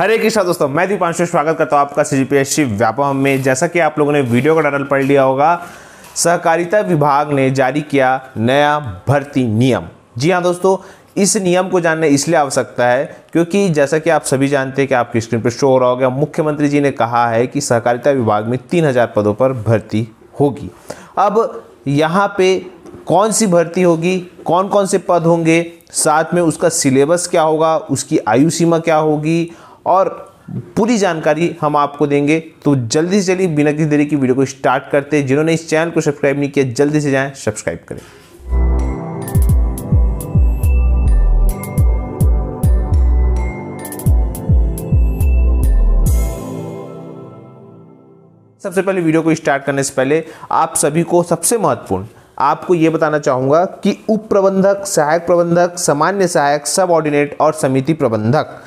हरे कृष्णा दोस्तों मैं दीपांशु स्वागत करता हूँ आपका सी व्यापम में जैसा कि आप लोगों ने वीडियो का टाइटल पढ़ लिया होगा सहकारिता विभाग ने जारी किया नया भर्ती नियम जी हाँ दोस्तों इस नियम को जानने इसलिए आवश्यकता है क्योंकि जैसा कि आप सभी जानते हैं कि आपकी स्क्रीन पर शो हो रहा होगा मुख्यमंत्री जी ने कहा है कि सहकारिता विभाग में तीन हज़ार पदों पर भर्ती होगी अब यहाँ पे कौन सी भर्ती होगी कौन कौन से पद होंगे साथ में उसका सिलेबस क्या होगा उसकी आयु सीमा क्या होगी और पूरी जानकारी हम आपको देंगे तो जल्दी से जल्दी बिना किसी देरी की वीडियो को स्टार्ट करते हैं जिन्होंने इस चैनल को सब्सक्राइब नहीं किया जल्दी से जाएं सब्सक्राइब करें सबसे पहले वीडियो को स्टार्ट करने से पहले आप सभी को सबसे महत्वपूर्ण आपको ये बताना चाहूँगा कि उप प्रबंधक सहायक प्रबंधक सामान्य सहायक सब ऑर्डिनेट और समिति प्रबंधक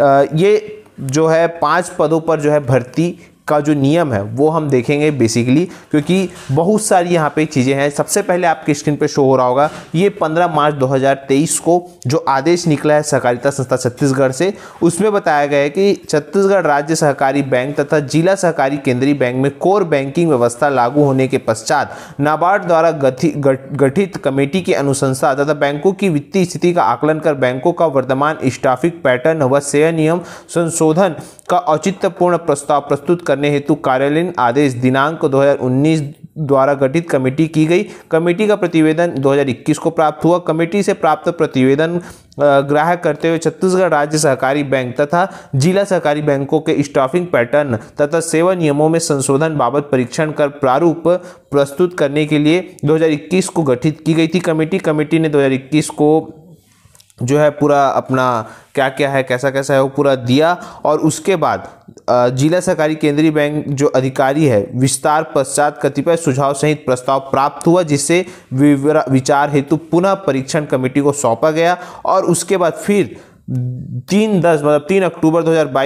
ये जो है पांच पदों पर जो है भर्ती का जो नियम है वो हम देखेंगे बेसिकली क्योंकि बहुत सारी यहाँ पे चीज़ें हैं सबसे पहले आपकी स्क्रीन पे शो हो रहा होगा ये 15 मार्च 2023 को जो आदेश निकला है सहकारिता संस्था छत्तीसगढ़ से उसमें बताया गया है कि छत्तीसगढ़ राज्य सहकारी बैंक तथा जिला सहकारी केंद्रीय बैंक में कोर बैंकिंग व्यवस्था लागू होने के पश्चात नाबार्ड द्वारा गठित कमेटी की अनुशंसा तथा बैंकों की वित्तीय स्थिति का आकलन कर बैंकों का वर्तमान स्टाफिक पैटर्न व शेयर नियम संशोधन का औचित्यपूर्ण प्रस्ताव प्रस्तुत कर करने हेतु कार्यालयीन आदेश दिनांक 2019 द्वारा गठित कमेटी की गई कमेटी का प्रतिवेदन 2021 को प्राप्त हुआ कमेटी से प्राप्त प्रतिवेदन ग्राहक करते हुए छत्तीसगढ़ राज्य सहकारी बैंक तथा जिला सहकारी बैंकों के स्टाफिंग पैटर्न तथा सेवा नियमों में संशोधन बाबत परीक्षण कर प्रारूप प्रस्तुत करने के लिए 2021 को गठित की गई थी कमेटी कमेटी ने 2021 को जो है पूरा अपना क्या क्या है कैसा कैसा है वो पूरा दिया और उसके बाद जिला सहकारी केंद्रीय बैंक जो अधिकारी है विस्तार पश्चात कतिपय सुझाव सहित प्रस्ताव प्राप्त हुआ जिसे विचार हेतु पुनः परीक्षण कमेटी को सौंपा गया और उसके बाद फिर तीन दस मतलब तीन अक्टूबर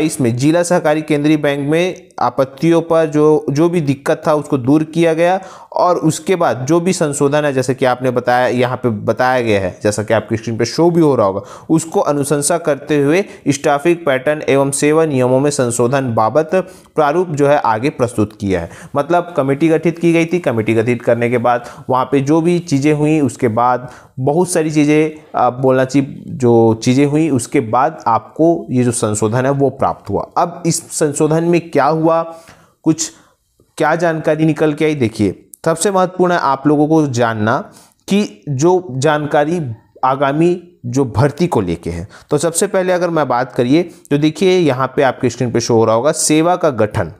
2022 में जिला सहकारी केंद्रीय बैंक में आपत्तियों पर जो जो भी दिक्कत था उसको दूर किया गया और उसके बाद जो भी संशोधन है जैसे कि आपने बताया यहाँ पे बताया गया है जैसा कि आपकी स्क्रीन पे शो भी हो रहा होगा उसको अनुशंसा करते हुए स्टाफिक पैटर्न एवं सेवा नियमों में संशोधन बाबत प्रारूप जो है आगे प्रस्तुत किया है मतलब कमेटी गठित की गई थी कमेटी गठित करने के बाद वहाँ पर जो भी चीज़ें हुई उसके बाद बहुत सारी चीज़ें बोलना चाहिए जो चीज़ें हुई उस उसके बाद आपको ये जो संशोधन है वो प्राप्त हुआ अब इस संशोधन में क्या हुआ कुछ क्या जानकारी निकल के आई देखिए सबसे महत्वपूर्ण है आप लोगों को जानना कि जो जानकारी आगामी जो भर्ती को लेके है तो सबसे पहले अगर मैं बात करिए तो देखिए यहाँ पे आपके स्क्रीन पे शो हो रहा होगा सेवा का गठन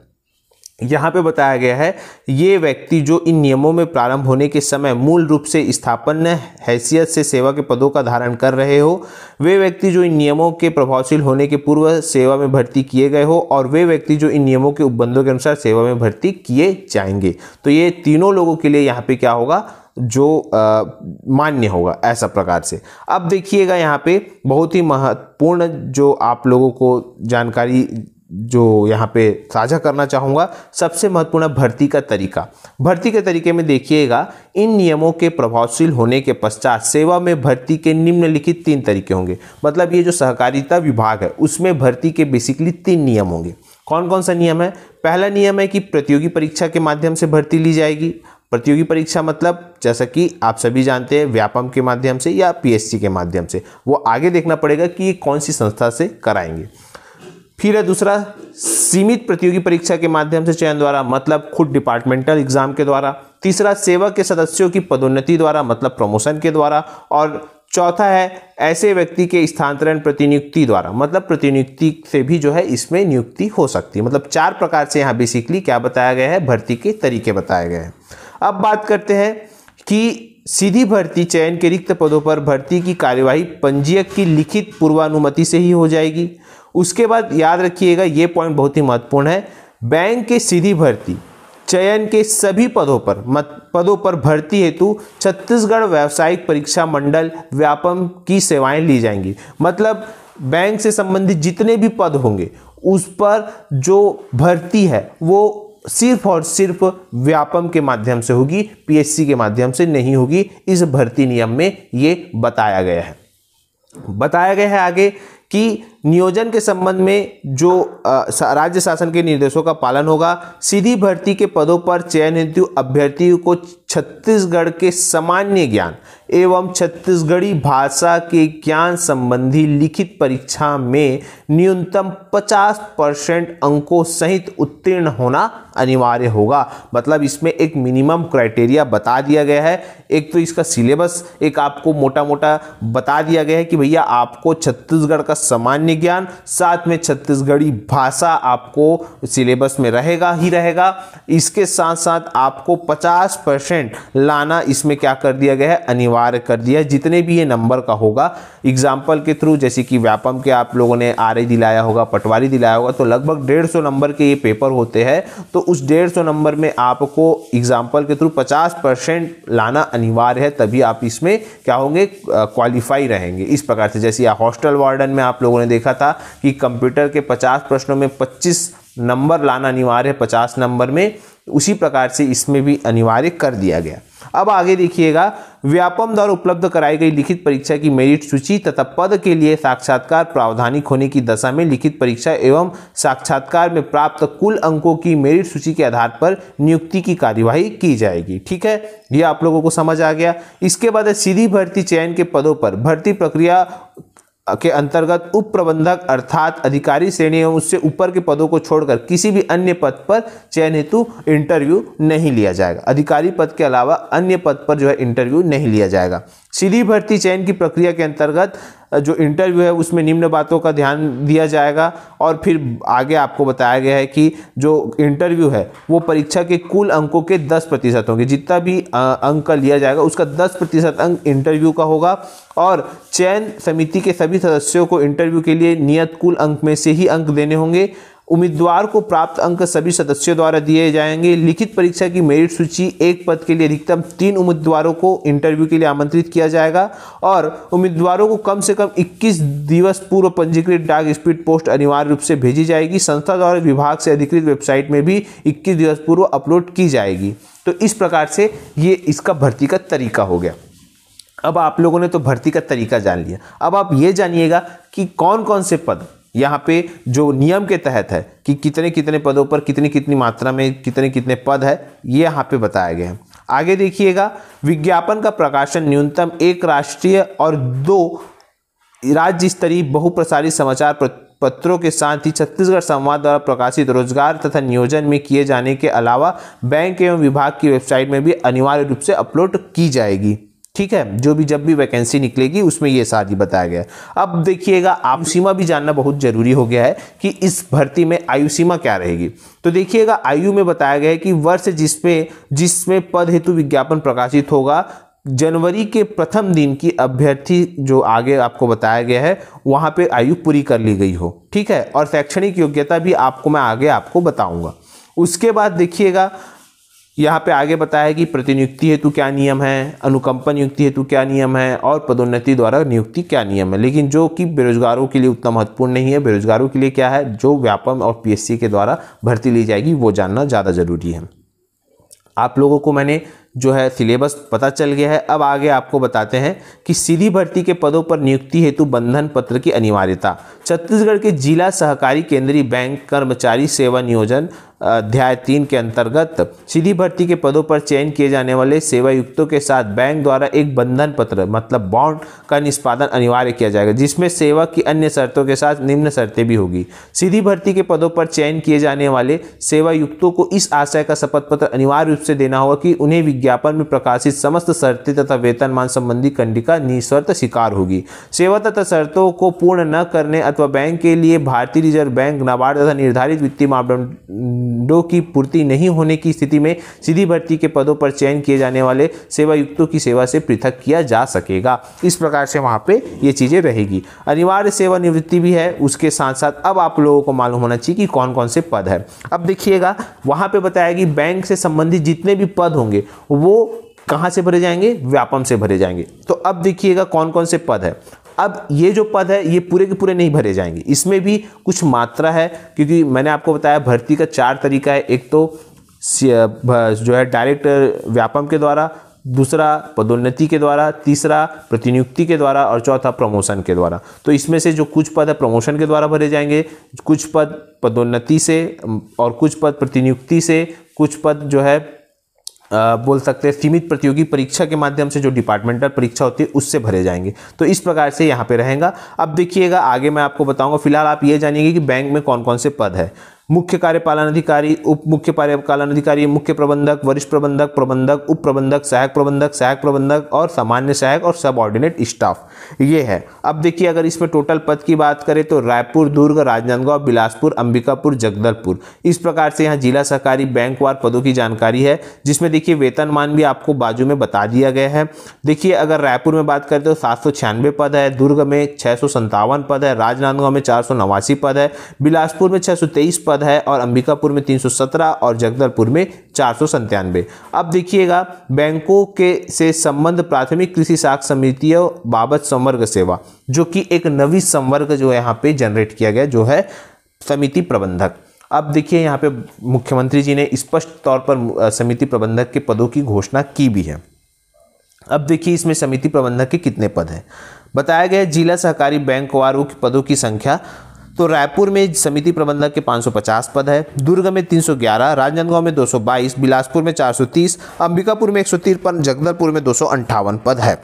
यहाँ पे बताया गया है ये व्यक्ति जो इन नियमों में प्रारंभ होने के समय मूल रूप से स्थापन हैसियत से सेवा के पदों का धारण कर रहे हो वे व्यक्ति जो इन नियमों के प्रभावशील होने के पूर्व सेवा में भर्ती किए गए हो और वे व्यक्ति जो इन नियमों के उपबंधों के अनुसार सेवा में भर्ती किए जाएंगे तो ये तीनों लोगों के लिए यहाँ पर क्या होगा जो मान्य होगा ऐसा प्रकार से अब देखिएगा यहाँ पे बहुत ही महत्वपूर्ण जो आप लोगों को जानकारी जो यहाँ पे साझा करना चाहूँगा सबसे महत्वपूर्ण भर्ती का तरीका भर्ती के तरीके में देखिएगा इन नियमों के प्रभावशील होने के पश्चात सेवा में भर्ती के निम्नलिखित तीन तरीके होंगे मतलब ये जो सहकारिता विभाग है उसमें भर्ती के बेसिकली तीन नियम होंगे कौन कौन सा नियम है पहला नियम है कि प्रतियोगी परीक्षा के माध्यम से भर्ती ली जाएगी प्रतियोगी परीक्षा मतलब जैसा कि आप सभी जानते हैं व्यापम के माध्यम से या पीएससी के माध्यम से वो आगे देखना पड़ेगा कि कौन सी संस्था से कराएंगे फिर है दूसरा सीमित प्रतियोगी परीक्षा के माध्यम से चयन द्वारा मतलब खुद डिपार्टमेंटल एग्जाम के द्वारा तीसरा सेवा के सदस्यों की पदोन्नति द्वारा मतलब प्रमोशन के द्वारा और चौथा है ऐसे व्यक्ति के स्थानांतरण प्रतिनियुक्ति द्वारा मतलब प्रतिनियुक्ति से भी जो है इसमें नियुक्ति हो सकती है मतलब चार प्रकार से यहाँ बेसिकली क्या बताया गया है भर्ती के तरीके बताए गए हैं अब बात करते हैं कि सीधी भर्ती चयन के रिक्त पदों पर भर्ती की कार्यवाही पंजीयक की लिखित पूर्वानुमति से ही हो जाएगी उसके बाद याद रखिएगा ये पॉइंट बहुत ही महत्वपूर्ण है बैंक के सीधी भर्ती चयन के सभी पदों पर मत पदों पर भर्ती हेतु छत्तीसगढ़ व्यावसायिक परीक्षा मंडल व्यापम की सेवाएं ली जाएंगी मतलब बैंक से संबंधित जितने भी पद होंगे उस पर जो भर्ती है वो सिर्फ और सिर्फ व्यापम के माध्यम से होगी पीएससी के माध्यम से नहीं होगी इस भर्ती नियम में ये बताया गया है बताया गया है आगे कि नियोजन के संबंध में जो राज्य शासन के निर्देशों का पालन होगा सीधी भर्ती के पदों पर चयन हेतु अभ्यर्थियों को छत्तीसगढ़ के सामान्य ज्ञान एवं छत्तीसगढ़ी भाषा के ज्ञान संबंधी लिखित परीक्षा में न्यूनतम 50 परसेंट अंकों सहित उत्तीर्ण होना अनिवार्य होगा मतलब इसमें एक मिनिमम क्राइटेरिया बता दिया गया है एक तो इसका सिलेबस एक आपको मोटा मोटा बता दिया गया है कि भैया आपको छत्तीसगढ़ का सामान्य ज्ञान साथ में छत्तीसगढ़ी भाषा आपको सिलेबस में रहेगा ही रहेगा इसके साथ साथ आपको 50 परसेंट लाना इसमें क्या कर दिया गया है अनिवार्य कर दिया जितने भी ये नंबर का होगा एग्जाम्पल के थ्रू जैसे कि व्यापम के आप लोगों ने आर दिलाया होगा पटवारी दिलाया होगा तो लगभग डेढ़ नंबर के ये पेपर होते हैं तो उस डेढ़ सौ नंबर में आपको एग्जाम्पल के थ्रू पचास परसेंट लाना अनिवार्य है तभी आप इसमें क्या होंगे क्वालिफाई रहेंगे इस प्रकार से जैसे हॉस्टल वार्डन में आप लोगों ने देखा था कि कंप्यूटर के पचास प्रश्नों में पच्चीस नंबर लाना अनिवार्य है पचास नंबर में उसी प्रकार से इसमें भी अनिवार्य कर दिया गया अब आगे देखिएगा व्यापम द्वारा उपलब्ध कराई गई लिखित परीक्षा की मेरिट सूची तथा पद के लिए साक्षात्कार प्रावधानिक होने की दशा में लिखित परीक्षा एवं साक्षात्कार में प्राप्त कुल अंकों की मेरिट सूची के आधार पर नियुक्ति की कार्यवाही की जाएगी ठीक है यह आप लोगों को समझ आ गया इसके बाद सीधी भर्ती चयन के पदों पर भर्ती प्रक्रिया के अंतर्गत उप प्रबंधक अर्थात अधिकारी श्रेणी एवं उससे ऊपर के पदों को छोड़कर किसी भी अन्य पद पर चयन हेतु इंटरव्यू नहीं लिया जाएगा अधिकारी पद के अलावा अन्य पद पर जो है इंटरव्यू नहीं लिया जाएगा सीधी भर्ती चयन की प्रक्रिया के अंतर्गत जो इंटरव्यू है उसमें निम्न बातों का ध्यान दिया जाएगा और फिर आगे आपको बताया गया है कि जो इंटरव्यू है वो परीक्षा के कुल अंकों के 10 प्रतिशत होंगे जितना भी अंक का लिया जाएगा उसका 10 प्रतिशत अंक इंटरव्यू का होगा और चयन समिति के सभी सदस्यों को इंटरव्यू के लिए नियत कुल अंक में से ही अंक देने होंगे उम्मीदवार को प्राप्त अंक सभी सदस्यों द्वारा दिए जाएंगे लिखित परीक्षा की मेरिट सूची एक पद के लिए अधिकतम तीन उम्मीदवारों को इंटरव्यू के लिए आमंत्रित किया जाएगा और उम्मीदवारों को कम से कम 21 दिवस पूर्व पंजीकृत डाक स्पीड पोस्ट अनिवार्य रूप से भेजी जाएगी संस्था द्वारा विभाग से अधिकृत वेबसाइट में भी इक्कीस दिवस पूर्व अपलोड की जाएगी तो इस प्रकार से ये इसका भर्ती का तरीका हो गया अब आप लोगों ने तो भर्ती का तरीका जान लिया अब आप ये जानिएगा कि कौन कौन से पद यहाँ पे जो नियम के तहत है कि कितने कितने पदों पर कितनी कितनी मात्रा में कितने कितने पद है ये यहाँ पे बताया गया है आगे देखिएगा विज्ञापन का प्रकाशन न्यूनतम एक राष्ट्रीय और दो राज्य स्तरीय बहुप्रसारी समाचार पत्रों के साथ ही छत्तीसगढ़ संवाद द्वारा प्रकाशित रोजगार तथा नियोजन में किए जाने के अलावा बैंक एवं विभाग की वेबसाइट में भी अनिवार्य रूप से अपलोड की जाएगी ठीक है जो भी जब भी वैकेंसी निकलेगी उसमें ये सारी बताया गया अब देखिएगा आयु सीमा भी जानना बहुत ज़रूरी हो गया है कि इस भर्ती में आयु सीमा क्या रहेगी तो देखिएगा आयु में बताया गया है कि वर्ष जिसमें जिसमें पद हेतु विज्ञापन प्रकाशित होगा जनवरी के प्रथम दिन की अभ्यर्थी जो आगे आपको बताया गया है वहाँ पर आयु पूरी कर ली गई हो ठीक है और शैक्षणिक योग्यता भी आपको मैं आगे आपको बताऊँगा उसके बाद देखिएगा यहाँ पे आगे बताया कि प्रतिनियुक्ति हेतु क्या नियम है अनुकंपन नियुक्ति हेतु क्या नियम है और पदोन्नति द्वारा नियुक्ति क्या नियम है लेकिन जो कि बेरोजगारों के लिए उतना महत्वपूर्ण नहीं है बेरोजगारों के लिए क्या है जो व्यापम और पीएससी के द्वारा भर्ती ली जाएगी वो जानना ज़्यादा ज़रूरी है आप लोगों को मैंने जो है सिलेबस पता चल गया है अब आगे आपको बताते हैं कि सीधी भर्ती के पदों पर नियुक्ति हेतु बंधन पत्र की अनिवार्यता छत्तीसगढ़ के जिला सहकारी केंद्रीय बैंक कर्मचारी सेवा नियोजन अध्याय तीन के अंतर्गत सीधी भर्ती के पदों पर चयन किए जाने वाले सेवायुक्तों के साथ बैंक द्वारा एक बंधन पत्र मतलब बॉन्ड का निष्पादन अनिवार्य किया जाएगा जिसमें सेवा की अन्य शर्तों के साथ निम्न शर्तें भी होगी सीधी भर्ती के पदों पर चयन किए जाने वाले सेवायुक्तों को इस आशय का शपथ पत्र अनिवार्य रूप से देना होगा कि उन्हें विज्ञापन में प्रकाशित समस्त शर्तें तथा वेतनमान संबंधी कंडिका निःशर्त स्वीकार होगी सेवा तथा शर्तों को पूर्ण न करने अथवा बैंक के लिए भारतीय रिजर्व बैंक नाबार्ड तथा निर्धारित वित्तीय मापदंड डो की पूर्ति नहीं होने की स्थिति में सीधी भर्ती के पदों पर चयन किए जाने वाले सेवायुक्तों की सेवा से पृथक किया जा सकेगा इस प्रकार से वहाँ पे ये चीज़ें रहेगी अनिवार्य सेवानिवृत्ति भी है उसके साथ साथ अब आप लोगों को मालूम होना चाहिए कि कौन कौन से पद है अब देखिएगा वहाँ पर बताया कि बैंक से संबंधित जितने भी पद होंगे वो कहाँ से भरे जाएंगे व्यापम से भरे जाएंगे तो अब देखिएगा कौन कौन से पद है अब ये जो पद है ये पूरे के पूरे नहीं भरे जाएंगे इसमें भी कुछ मात्रा है क्योंकि मैंने आपको बताया भर्ती का चार तरीका है एक तो जो है डायरेक्ट व्यापम के द्वारा दूसरा पदोन्नति के द्वारा तीसरा प्रतिनियुक्ति के द्वारा और चौथा प्रमोशन के द्वारा तो इसमें से जो कुछ पद है प्रमोशन के द्वारा भरे जाएंगे कुछ पद पदोन्नति से और कुछ पद प्रतिनियुक्ति से कुछ पद जो है बोल सकते हैं सीमित प्रतियोगी परीक्षा के माध्यम से जो डिपार्टमेंटल परीक्षा होती है उससे भरे जाएंगे तो इस प्रकार से यहाँ पे रहेगा अब देखिएगा आगे मैं आपको बताऊंगा फिलहाल आप ये जानिएगा कि बैंक में कौन कौन से पद है मुख्य कार्यपालन अधिकारी उप मुख्य कार्यपालन अधिकारी मुख्य प्रबंधक वरिष्ठ प्रबंधक प्रबंधक उप प्रबंधक सहायक प्रबंधक सहायक प्रबंधक और सामान्य सहायक और सब ऑर्डिनेट स्टाफ ये है अब देखिए अगर इसमें टोटल पद की बात करें तो रायपुर दुर्ग राजनांदगांव बिलासपुर अंबिकापुर जगदलपुर इस प्रकार से यहाँ जिला सहकारी बैंक वार पदों की जानकारी है जिसमें देखिए वेतनमान भी आपको बाजू में बता दिया गया है देखिए अगर रायपुर में बात करें तो सात पद है दुर्ग में छः पद है राजनांदगांव में चार पद है बिलासपुर में छः पद पद है और अंबिकापुर में तीन और जगदलपुर में चार अब देखिएगा बैंकों के से संबंध प्राथमिक कृषि साख समितियों बाबत संवर्ग सेवा जो कि एक नवी संवर्ग जो है यहाँ पे जनरेट किया गया जो है समिति प्रबंधक अब देखिए यहाँ पे मुख्यमंत्री जी ने स्पष्ट तौर पर समिति प्रबंधक के पदों की घोषणा की भी है अब देखिए इसमें समिति प्रबंधक के कितने पद हैं बताया गया जिला सहकारी बैंक वारों के पदों की संख्या तो रायपुर में समिति प्रबंधक के 550 पद है दुर्ग में 311 राजनांदगांव में 222 बिलासपुर में 430 अंबिकापुर में एक जगदलपुर में दो पद है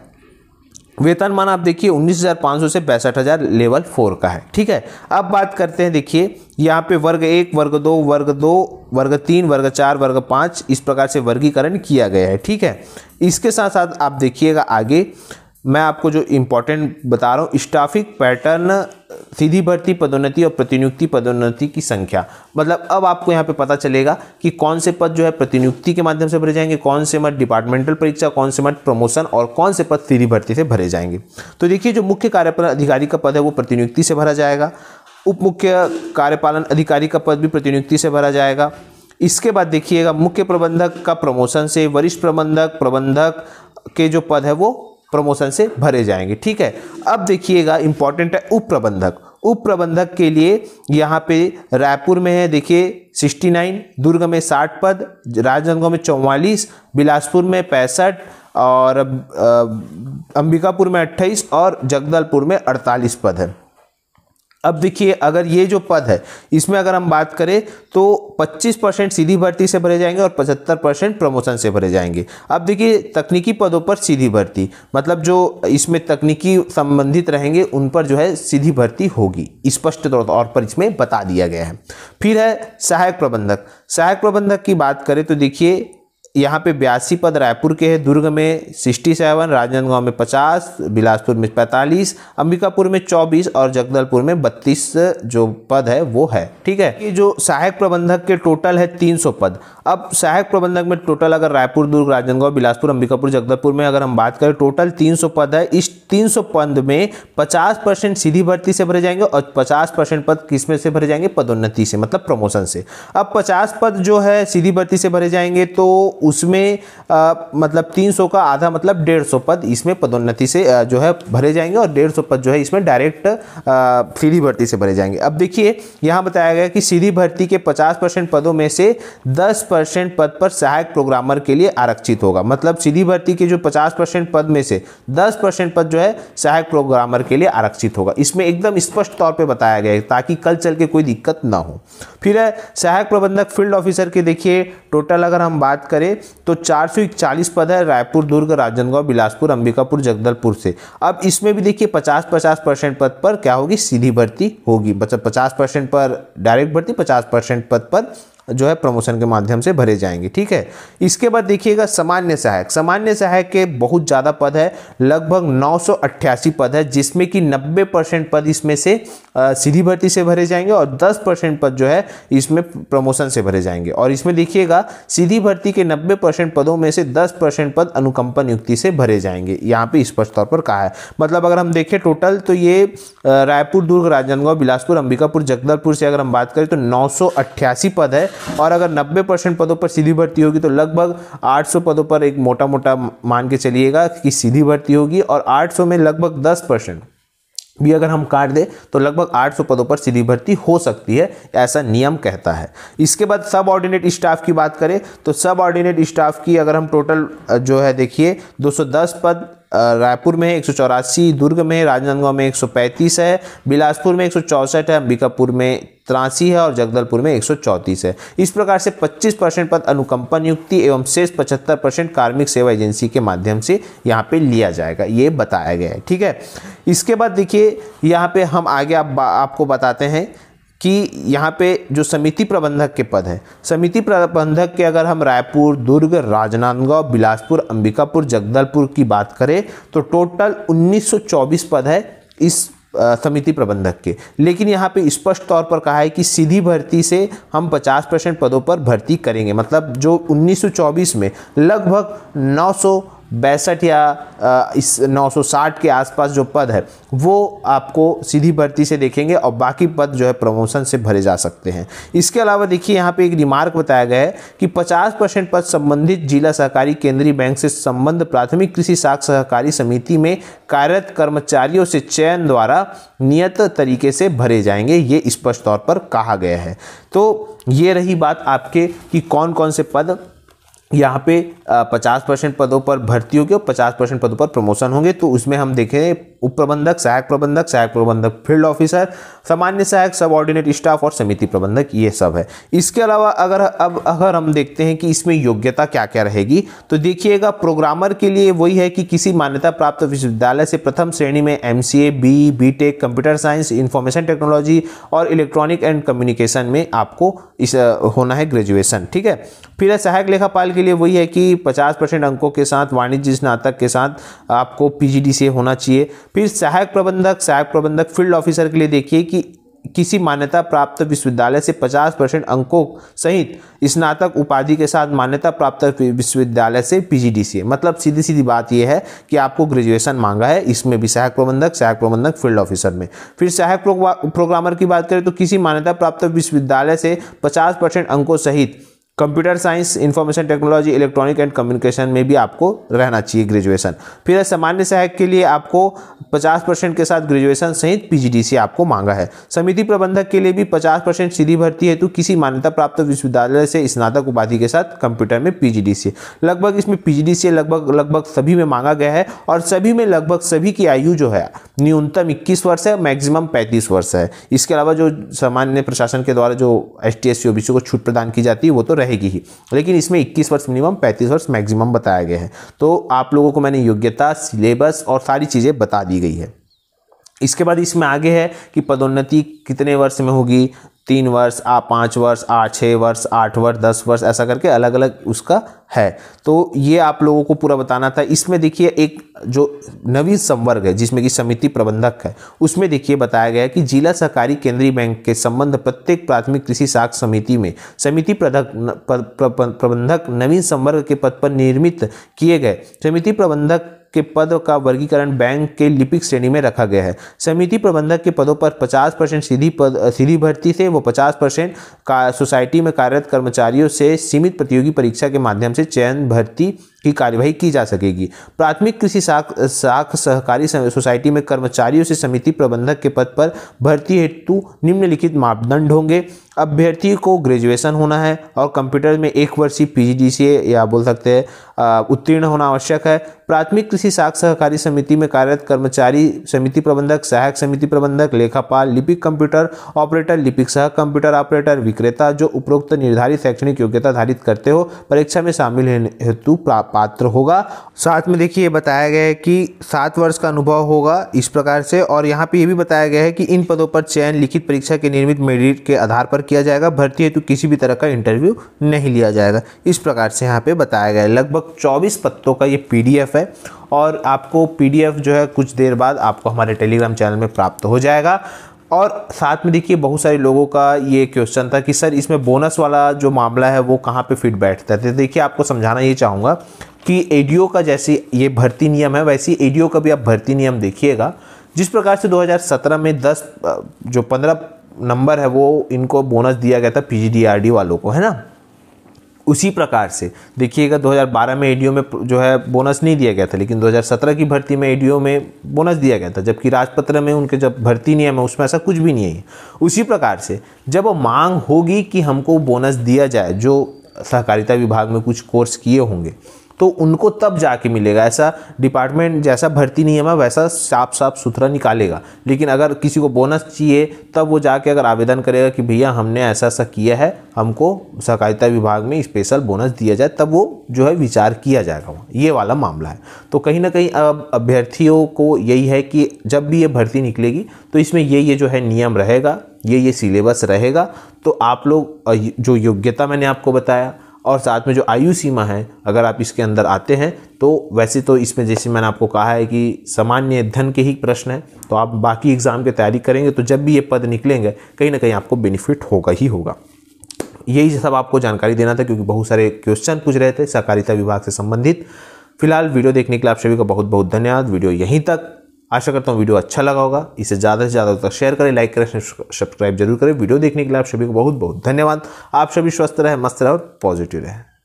वेतनमान आप देखिए 19,500 से पैंसठ हज़ार लेवल फोर का है ठीक है अब बात करते हैं देखिए यहाँ पे वर्ग एक वर्ग दो वर्ग दो वर्ग तीन वर्ग चार वर्ग पाँच इस प्रकार से वर्गीकरण किया गया है ठीक है इसके साथ साथ आप देखिएगा आगे मैं आपको जो इम्पोर्टेंट बता रहा हूँ स्टाफिक पैटर्न सीधी भर्ती पदोन्नति और प्रतिनियुक्ति पदोन्नति की संख्या मतलब अब आपको यहाँ पे पता चलेगा कि कौन से पद जो है प्रतिनियुक्ति के माध्यम से भरे जाएंगे कौन से मत डिपार्टमेंटल परीक्षा कौन से मत प्रमोशन और कौन से पद सीधी भर्ती से भरे जाएंगे तो देखिए जो मुख्य कार्यपालन अधिकारी का पद है वो प्रतिनियुक्ति से भरा जाएगा उप मुख्य कार्यपालन अधिकारी का पद भी प्रतिनियुक्ति से भरा जाएगा इसके बाद देखिएगा मुख्य प्रबंधक का प्रमोशन से वरिष्ठ प्रबंधक प्रबंधक के जो पद है वो प्रमोशन से भरे जाएंगे ठीक है अब देखिएगा इंपॉर्टेंट है उप प्रबंधक उप प्रबंधक के लिए यहाँ पे रायपुर में है देखिए 69 दुर्ग में 60 पद राजनांदगांव में 44 बिलासपुर में पैंसठ और अंबिकापुर में 28 और जगदलपुर में 48 पद है अब देखिए अगर ये जो पद है इसमें अगर हम बात करें तो 25 परसेंट सीधी भर्ती से भरे जाएंगे और 75 परसेंट प्रमोशन से भरे जाएंगे अब देखिए तकनीकी पदों पर सीधी भर्ती मतलब जो इसमें तकनीकी संबंधित रहेंगे उन पर जो है सीधी भर्ती होगी स्पष्ट तौर पर इसमें बता दिया गया है फिर है सहायक प्रबंधक सहायक प्रबंधक की बात करें तो देखिए यहाँ पे बयासी पद रायपुर के हैं दुर्ग में सिक्सटी सेवन राजनांदगांव में पचास बिलासपुर में पैंतालीस अंबिकापुर में चौबीस और जगदलपुर में बत्तीस जो पद है वो है ठीक है ये जो सहायक प्रबंधक के टोटल है तीन सौ पद अब सहायक प्रबंधक में टोटल अगर रायपुर दुर्ग राजनांदगांव बिलासपुर अंबिकापुर जगदलपुर में अगर हम बात करें टोटल तीन सौ पद है इस तीन सौ पद में पचास परसेंट सीधी भर्ती से भरे जाएंगे और पचास परसेंट पद किस में से भरे जाएंगे पदोन्नति से मतलब प्रमोशन से अब पचास पद जो है सीधी भर्ती से भरे जाएंगे तो उसमें आ, मतलब 300 का आधा मतलब 150 पद इसमें पदोन्नति से आ, जो है भरे जाएंगे और 150 पद जो है इसमें डायरेक्ट सीधी भर्ती से भरे जाएंगे अब देखिए यहाँ बताया गया कि सीधी भर्ती के 50 परसेंट पदों में से 10 परसेंट पद पर सहायक प्रोग्रामर के लिए आरक्षित होगा मतलब सीधी भर्ती के जो 50 परसेंट पद में से 10 परसेंट पद जो है सहायक प्रोग्रामर के लिए आरक्षित होगा इसमें एकदम स्पष्ट तौर पर बताया गया है ताकि कल चल के कोई दिक्कत ना हो फिर सहायक प्रबंधक फील्ड ऑफिसर के देखिए टोटल अगर हम बात करें करें तो इकचालीस पद है रायपुर दुर्ग राजनगांव बिलासपुर अंबिकापुर जगदलपुर से अब इसमें भी देखिए पचास पचास परसेंट पद पर क्या होगी सीधी भर्ती होगी मतलब पचास परसेंट पर डायरेक्ट भर्ती पचास परसेंट पद पर जो है प्रमोशन के माध्यम से भरे जाएंगे ठीक है इसके बाद देखिएगा सामान्य सहायक सामान्य सहायक के बहुत ज़्यादा पद है लगभग नौ पद है जिसमें कि नब्बे परसेंट पद इसमें से सीधी भर्ती से भरे जाएंगे और दस परसेंट पद जो है इसमें प्रमोशन से भरे जाएंगे और इसमें देखिएगा सीधी भर्ती के नब्बे परसेंट पदों में से दस परसेंट पद अनुकंपन युक्ति से भरे जाएंगे यहाँ पर स्पष्ट तौर पर कहा है मतलब अगर हम देखें टोटल तो ये रायपुर दुर्ग राजनांदगांव बिलासपुर अंबिकापुर जगदलपुर से अगर हम बात करें तो नौ पद है और अगर 90 परसेंट पदों पर सीधी भर्ती होगी तो लगभग 800 पदों पर एक मोटा मोटा मान के चलिएगा कि सीधी भर्ती होगी और 800 में लगभग 10 परसेंट भी अगर हम काट दें तो लगभग 800 पदों पर सीधी भर्ती हो सकती है ऐसा नियम कहता है इसके बाद सब ऑर्डिनेट स्टाफ की बात करें तो सब ऑर्डिनेट स्टाफ की अगर हम टोटल जो है देखिए 210 पद रायपुर में एक दुर्ग में राजनांदगांव में 135 है बिलासपुर में एक है अंबिकापुर में तिरासी है और जगदलपुर में 134 है इस प्रकार से 25 परसेंट पद अनुकंपन युक्ति एवं शेष 75 परसेंट कार्मिक सेवा एजेंसी के माध्यम से यहाँ पे लिया जाएगा ये बताया गया है ठीक है इसके बाद देखिए यहाँ पे हम आगे आप आपको बताते हैं कि यहाँ पे जो समिति प्रबंधक के पद हैं समिति प्रबंधक के अगर हम रायपुर दुर्ग राजनांदगांव बिलासपुर अंबिकापुर जगदलपुर की बात करें तो टोटल 1924 पद है इस समिति प्रबंधक के लेकिन यहाँ पे स्पष्ट तौर पर कहा है कि सीधी भर्ती से हम 50 परसेंट पदों पर भर्ती करेंगे मतलब जो 1924 में लगभग 900 बैसठ या इस नौ के आसपास जो पद है वो आपको सीधी भर्ती से देखेंगे और बाकी पद जो है प्रमोशन से भरे जा सकते हैं इसके अलावा देखिए यहाँ पे एक रिमार्क बताया गया है कि 50 परसेंट पद संबंधित जिला सहकारी केंद्रीय बैंक से संबंध प्राथमिक कृषि साख सहकारी समिति में कार्यरत कर्मचारियों से चयन द्वारा नियत तरीके से भरे जाएंगे ये स्पष्ट तौर पर कहा गया है तो ये रही बात आपके कि कौन कौन से पद यहाँ पे 50 परसेंट पदों पर भर्ती होगी और 50 परसेंट पदों पर प्रमोशन होंगे तो उसमें हम देखें उप प्रबंधक सहायक प्रबंधक सहायक प्रबंधक फील्ड ऑफिसर सामान्य सहायक सब ऑर्डिनेट स्टाफ और समिति प्रबंधक ये सब है इसके अलावा अगर अब अगर हम देखते हैं कि इसमें योग्यता क्या क्या रहेगी तो देखिएगा प्रोग्रामर के लिए वही है कि किसी मान्यता प्राप्त विश्वविद्यालय से प्रथम श्रेणी में M C B B tech computer science information technology और इलेक्ट्रॉनिक एंड कम्युनिकेशन में आपको इस होना है ग्रेजुएसन ठीक है फिर सहायक लेखापाल के लिए वही है कि 50 परसेंट अंकों के साथ वाणिज्य स्नातक के साथ आपको से होना चाहिए फिर सहायक प्रबंधक सहायक प्रबंधक फील्ड ऑफिसर के लिए देखिए कि किसी मान्यता प्राप्त विश्वविद्यालय से 50 परसेंट अंकों सहित स्नातक उपाधि के साथ मान्यता प्राप्त विश्वविद्यालय से पीजीडीसीए मतलब सीधी सीधी बात यह है कि आपको ग्रेजुएशन मांगा है इसमें भी सहायक प्रबंधक सहायक प्रबंधक फील्ड ऑफिसर में फिर सहायक प्रोग्रामर की बात करें तो किसी मान्यता प्राप्त विश्वविद्यालय से पचास अंकों सहित computer science information technology electronic and communication में भी आपको रहना चाहिए ग्रेजुएशन फिर सामान्य सहायक के लिए आपको 50 परसेंट के साथ ग्रेजुएशन सहित पीजीडीसी आपको मांगा है समिति प्रबंधक के लिए भी 50 परसेंट सीधी भर्ती है तो किसी मान्यता प्राप्त विश्वविद्यालय से स्नातक उपाधि के साथ कंप्यूटर में पी लगभग इसमें पी लगभग लगभग सभी में मांगा गया है और सभी में लगभग सभी की आयु जो है न्यूनतम इक्कीस वर्ष है मैक्सिमम पैंतीस वर्ष है इसके अलावा जो सामान्य प्रशासन के द्वारा जो एस टी को छूट प्रदान की जाती है वो तो रहे रहेगी ही लेकिन इसमें इक्कीस वर्ष मिनिमम पैंतीस वर्ष मैक्सिमम बताया गया है तो आप लोगों को मैंने योग्यता सिलेबस और सारी चीज़ें बता दी गई है इसके बाद इसमें आगे है कि पदोन्नति कितने वर्ष में होगी तीन वर्ष आ पाँच वर्ष आ छः वर्ष आठ वर्ष दस वर्ष ऐसा करके अलग अलग उसका है तो ये आप लोगों को पूरा बताना था इसमें देखिए एक जो नवी संवर्ग है जिसमें कि समिति प्रबंधक है उसमें देखिए बताया गया है कि जिला सहकारी केंद्रीय बैंक के संबंध प्रत्येक प्राथमिक कृषि साख समिति में समिति प्रधक प्रबंधक नवीन संवर्ग के पद पर निर्मित किए गए समिति प्रबंधक के पद का वर्गीकरण बैंक के लिपिक श्रेणी में रखा गया है समिति प्रबंधक के पदों पर 50 परसेंट सीधी पद सीधी भर्ती से व 50 परसेंट का सोसाइटी में कार्यरत कर्मचारियों से सीमित प्रतियोगी परीक्षा के माध्यम से चयन भर्ती की कार्यवाही की जा सकेगी प्राथमिक कृषि साख साख सहकारी सोसाइटी में कर्मचारियों से समिति प्रबंधक के पद पर भर्ती हेतु निम्नलिखित मापदंड होंगे अभ्यर्थी को ग्रेजुएशन होना है और कंप्यूटर में एक वर्षीय पीजीडीसीए या बोल सकते हैं उत्तीर्ण होना आवश्यक है प्राथमिक कृषि साख सहकारी समिति में कार्यरत कर्मचारी समिति प्रबंधक सहायक समिति प्रबंधक लेखापाल लिपिक कंप्यूटर ऑपरेटर लिपिक सह कंप्यूटर ऑपरेटर विक्रेता जो उपरोक्त निर्धारित शैक्षणिक योग्यता धारित करते हो परीक्षा में शामिल हेतु प्राप्त पात्र होगा साथ में देखिए बताया गया है कि सात वर्ष का अनुभव होगा इस प्रकार से और यहाँ पे ये भी बताया गया है कि इन पदों पर चयन लिखित परीक्षा के निर्मित मेरिट के आधार पर किया जाएगा भर्ती हेतु किसी भी तरह का इंटरव्यू नहीं लिया जाएगा इस प्रकार से यहाँ पे बताया गया है लगभग चौबीस पत्तों का ये पी है और आपको पी जो है कुछ देर बाद आपको हमारे टेलीग्राम चैनल में प्राप्त हो जाएगा और साथ में देखिए बहुत सारे लोगों का ये क्वेश्चन था कि सर इसमें बोनस वाला जो मामला है वो कहाँ पे फिट बैठता है तो देखिए आपको समझाना ये चाहूँगा कि एडीओ का जैसे ये भर्ती नियम है वैसे ही एडीओ का भी आप भर्ती नियम देखिएगा जिस प्रकार से 2017 में 10 जो 15 नंबर है वो इनको बोनस दिया गया था पी e वालों को है ना उसी प्रकार से देखिएगा 2012 में एडीओ में जो है बोनस नहीं दिया गया था लेकिन 2017 की भर्ती में एडीओ में बोनस दिया गया था जबकि राजपत्र में उनके जब भर्ती नियम है उसमें ऐसा कुछ भी नहीं है उसी प्रकार से जब मांग होगी कि हमको बोनस दिया जाए जो सहकारिता विभाग में कुछ कोर्स किए होंगे तो उनको तब जाके मिलेगा ऐसा डिपार्टमेंट जैसा भर्ती नहीं है वैसा साफ साफ सुथरा निकालेगा लेकिन अगर किसी को बोनस चाहिए तब वो जाके अगर आवेदन करेगा कि भैया हमने ऐसा ऐसा किया है हमको सहकारिता विभाग में स्पेशल बोनस दिया जाए तब वो जो है विचार किया जाएगा वहाँ ये वाला मामला है तो कहीं ना कहीं अब अभ्यर्थियों को यही है कि जब भी ये भर्ती निकलेगी तो इसमें ये ये जो है नियम रहेगा ये ये सिलेबस रहेगा तो आप लोग जो योग्यता मैंने आपको बताया और साथ में जो आयु सीमा है अगर आप इसके अंदर आते हैं तो वैसे तो इसमें जैसे मैंने आपको कहा है कि सामान्य धन के ही प्रश्न है तो आप बाकी एग्ज़ाम की तैयारी करेंगे तो जब भी ये पद निकलेंगे कहीं ना कहीं आपको बेनिफिट होगा ही होगा यही सब आपको जानकारी देना था क्योंकि बहुत सारे क्वेश्चन पूछ रहे थे सहकारिता विभाग से संबंधित फिलहाल वीडियो देखने के लिए आप सभी का बहुत बहुत धन्यवाद वीडियो यहीं तक आशा करता हूँ वीडियो अच्छा लगा होगा इसे ज़्यादा से ज़्यादा तक शेयर करें लाइक करें सब्सक्राइब जरूर करें वीडियो देखने के लिए आप सभी को बहुत बहुत धन्यवाद आप सभी स्वस्थ रहें मस्त रहें और पॉजिटिव रहें